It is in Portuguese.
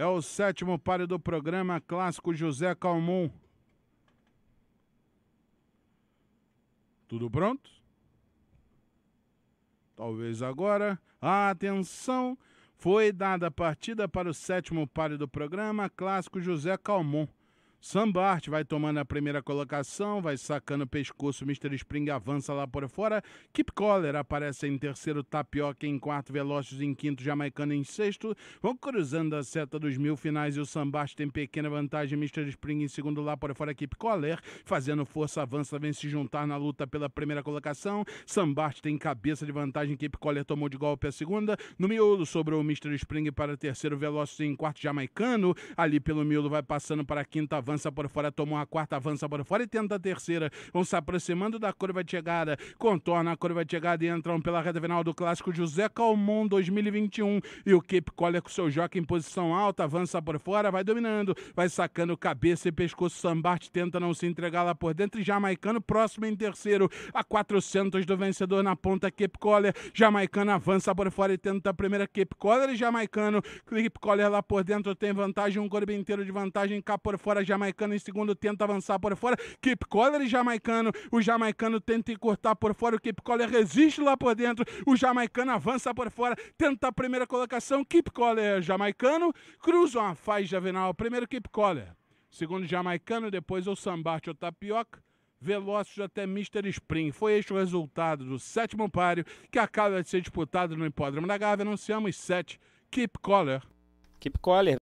É o sétimo páreo do programa Clássico José Calmon. Tudo pronto? Talvez agora. Atenção! Foi dada a partida para o sétimo páreo do programa Clássico José Calmon. Sambart vai tomando a primeira colocação, vai sacando o pescoço, Mr. Spring avança lá por fora. Kip Collar aparece em terceiro, Tapioca em quarto, Velocious em quinto, Jamaicano em sexto. Vão cruzando a seta dos mil finais e o Sambart tem pequena vantagem, Mr. Spring em segundo lá por fora, Kip Collar fazendo força, avança, vem se juntar na luta pela primeira colocação. Sambart tem cabeça de vantagem, Kip Collar tomou de golpe a segunda. No miolo sobrou o Mr. Spring para terceiro, Velocious em quarto, Jamaicano. Ali pelo miolo vai passando para a quinta avança por fora, toma uma quarta, avança por fora e tenta a terceira. Vão se aproximando da curva de chegada, contorna a curva de chegada e entram pela reta final do clássico José Calmon 2021. E o Kip Collier com seu joque em posição alta, avança por fora, vai dominando, vai sacando cabeça e pescoço. Sambart tenta não se entregar lá por dentro e Jamaicano próximo em terceiro, a 400 do vencedor na ponta, Kip Collier. Jamaicano avança por fora e tenta a primeira Kip Collier e Jamaicano. Kip Collier lá por dentro tem vantagem, um corpo inteiro de vantagem, cá por fora, Jamaicano jamaicano em segundo tenta avançar por fora. Keep Collar e jamaicano. O jamaicano tenta encurtar por fora. O Keep Collar resiste lá por dentro. O jamaicano avança por fora. Tenta a primeira colocação. Keep Collar jamaicano. Cruzam a faixa avenal. Primeiro Keep Collar. Segundo jamaicano. Depois o Sambarte ou Tapioca velozes até Mr. Spring. Foi este o resultado do sétimo páreo que acaba de ser disputado no Hipódromo da Gávea. Anunciamos sete. Keep Collar. Keep Collar.